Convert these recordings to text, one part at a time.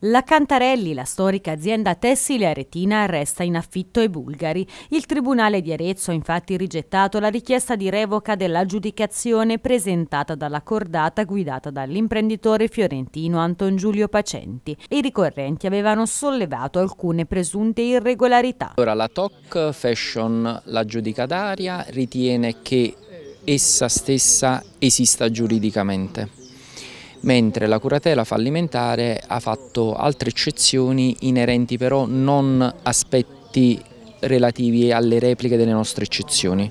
La Cantarelli, la storica azienda tessile aretina, resta in affitto ai bulgari. Il Tribunale di Arezzo ha infatti rigettato la richiesta di revoca dell'aggiudicazione presentata dalla cordata guidata dall'imprenditore fiorentino Anton Giulio Pacenti. I ricorrenti avevano sollevato alcune presunte irregolarità. Ora, la TOC Fashion, l'aggiudicataria, ritiene che essa stessa esista giuridicamente mentre la curatela fallimentare ha fatto altre eccezioni inerenti però non aspetti relativi alle repliche delle nostre eccezioni.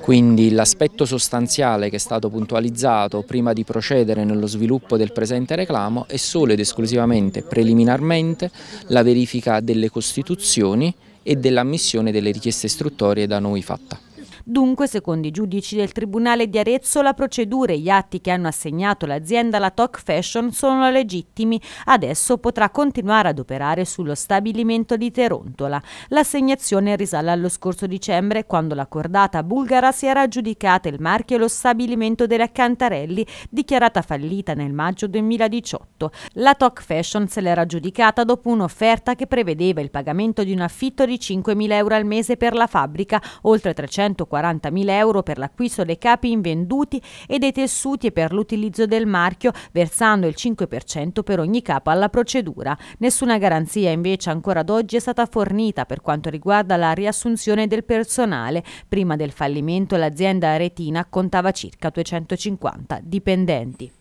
Quindi l'aspetto sostanziale che è stato puntualizzato prima di procedere nello sviluppo del presente reclamo è solo ed esclusivamente preliminarmente la verifica delle costituzioni e dell'ammissione delle richieste istruttorie da noi fatta. Dunque, secondo i giudici del Tribunale di Arezzo, la procedura e gli atti che hanno assegnato l'azienda alla Toc Fashion sono legittimi. Adesso potrà continuare ad operare sullo stabilimento di Terontola. L'assegnazione risale allo scorso dicembre, quando la cordata bulgara si era aggiudicata il marchio e lo stabilimento della Cantarelli, dichiarata fallita nel maggio 2018. La Toc Fashion se l'era aggiudicata dopo un'offerta che prevedeva il pagamento di un affitto di 5.000 euro al mese per la fabbrica, oltre 340 40.000 euro per l'acquisto dei capi invenduti e dei tessuti e per l'utilizzo del marchio, versando il 5% per ogni capo alla procedura. Nessuna garanzia invece ancora ad oggi è stata fornita per quanto riguarda la riassunzione del personale. Prima del fallimento l'azienda aretina contava circa 250 dipendenti.